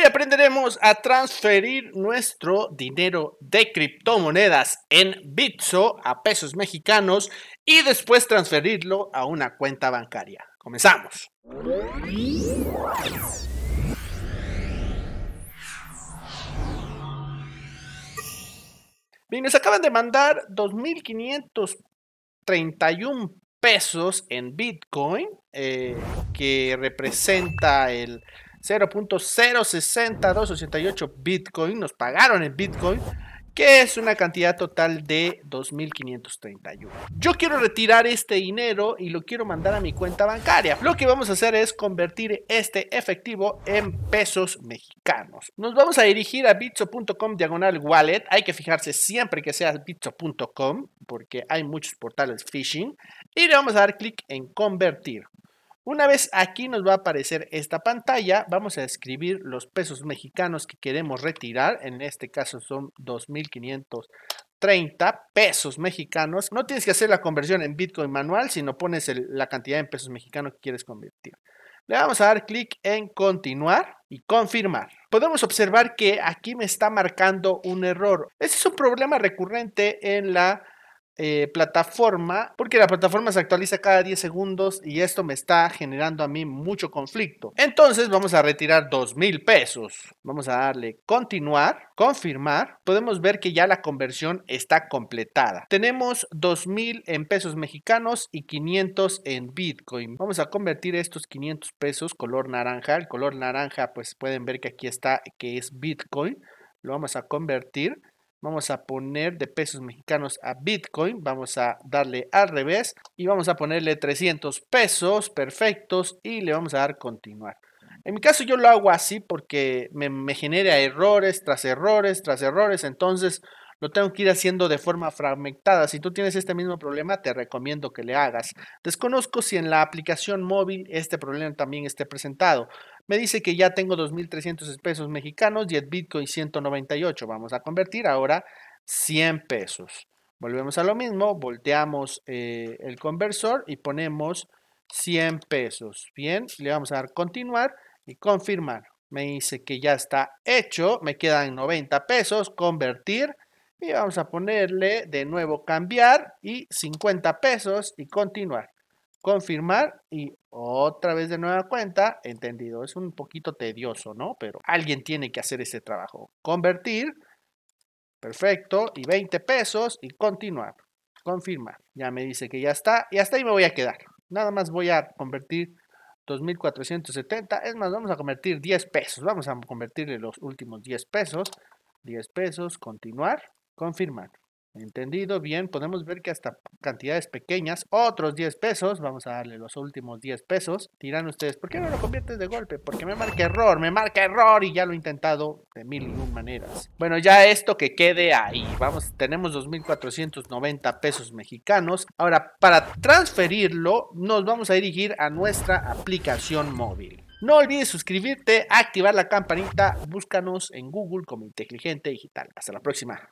Hoy aprenderemos a transferir nuestro dinero de criptomonedas en Bitso a pesos mexicanos y después transferirlo a una cuenta bancaria. Comenzamos. Bien, nos acaban de mandar 2.531 pesos en Bitcoin, eh, que representa el 0.060288 Bitcoin, nos pagaron en Bitcoin, que es una cantidad total de 2.531. Yo quiero retirar este dinero y lo quiero mandar a mi cuenta bancaria. Lo que vamos a hacer es convertir este efectivo en pesos mexicanos. Nos vamos a dirigir a bitso.com diagonal wallet. Hay que fijarse siempre que sea bitso.com porque hay muchos portales phishing. Y le vamos a dar clic en convertir. Una vez aquí nos va a aparecer esta pantalla, vamos a escribir los pesos mexicanos que queremos retirar, en este caso son 2.530 pesos mexicanos. No tienes que hacer la conversión en Bitcoin manual, sino pones la cantidad en pesos mexicanos que quieres convertir. Le vamos a dar clic en continuar y confirmar. Podemos observar que aquí me está marcando un error. Ese es un problema recurrente en la eh, plataforma, porque la plataforma se actualiza cada 10 segundos y esto me está generando a mí mucho conflicto. Entonces vamos a retirar 2000 mil pesos. Vamos a darle continuar, confirmar. Podemos ver que ya la conversión está completada. Tenemos 2000 en pesos mexicanos y 500 en Bitcoin. Vamos a convertir estos 500 pesos color naranja. El color naranja, pues pueden ver que aquí está que es Bitcoin. Lo vamos a convertir Vamos a poner de pesos mexicanos a Bitcoin. Vamos a darle al revés y vamos a ponerle 300 pesos perfectos y le vamos a dar continuar. En mi caso yo lo hago así porque me, me genera errores tras errores tras errores. Entonces lo tengo que ir haciendo de forma fragmentada. Si tú tienes este mismo problema, te recomiendo que le hagas. Desconozco si en la aplicación móvil este problema también esté presentado. Me dice que ya tengo 2.300 pesos mexicanos y el Bitcoin 198. Vamos a convertir ahora 100 pesos. Volvemos a lo mismo, volteamos eh, el conversor y ponemos 100 pesos. Bien, le vamos a dar continuar y confirmar. Me dice que ya está hecho, me quedan 90 pesos, convertir y vamos a ponerle de nuevo cambiar y 50 pesos y continuar. Confirmar y otra vez de nueva cuenta. Entendido, es un poquito tedioso, ¿no? Pero alguien tiene que hacer ese trabajo. Convertir. Perfecto. Y 20 pesos y continuar. Confirmar. Ya me dice que ya está. Y hasta ahí me voy a quedar. Nada más voy a convertir 2.470. Es más, vamos a convertir 10 pesos. Vamos a convertirle los últimos 10 pesos. 10 pesos, continuar. Confirmar. Entendido, bien, podemos ver que hasta cantidades pequeñas, otros 10 pesos, vamos a darle los últimos 10 pesos, dirán ustedes, ¿por qué no lo conviertes de golpe? Porque me marca error, me marca error y ya lo he intentado de mil y maneras. Bueno, ya esto que quede ahí, vamos, tenemos 2.490 pesos mexicanos. Ahora, para transferirlo, nos vamos a dirigir a nuestra aplicación móvil. No olvides suscribirte, activar la campanita, búscanos en Google como Inteligente Digital. Hasta la próxima.